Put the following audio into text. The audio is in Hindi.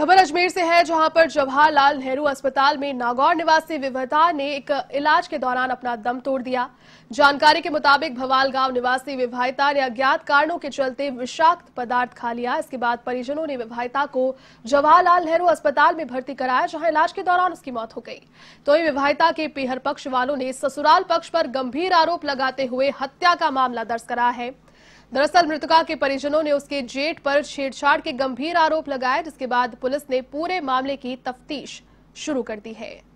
खबर अजमेर से है जहां पर जवाहरलाल नेहरू अस्पताल में नागौर निवासी विवाहता ने एक इलाज के दौरान अपना दम तोड़ दिया जानकारी के मुताबिक भवाल गांव निवासी विवाहिता ने अज्ञात कारणों के चलते विषाक्त पदार्थ खा लिया इसके बाद परिजनों ने विवाहिता को जवाहरलाल नेहरू अस्पताल में भर्ती कराया जहां इलाज के दौरान उसकी मौत हो गई तो ही विवाहिता के पीहर पक्ष वालों ने ससुराल पक्ष पर गंभीर आरोप लगाते हुए हत्या का मामला दर्ज कराया है दरअसल मृतका के परिजनों ने उसके जेट पर छेड़छाड़ के गंभीर आरोप लगाए जिसके बाद पुलिस ने पूरे मामले की तफ्तीश शुरू कर दी है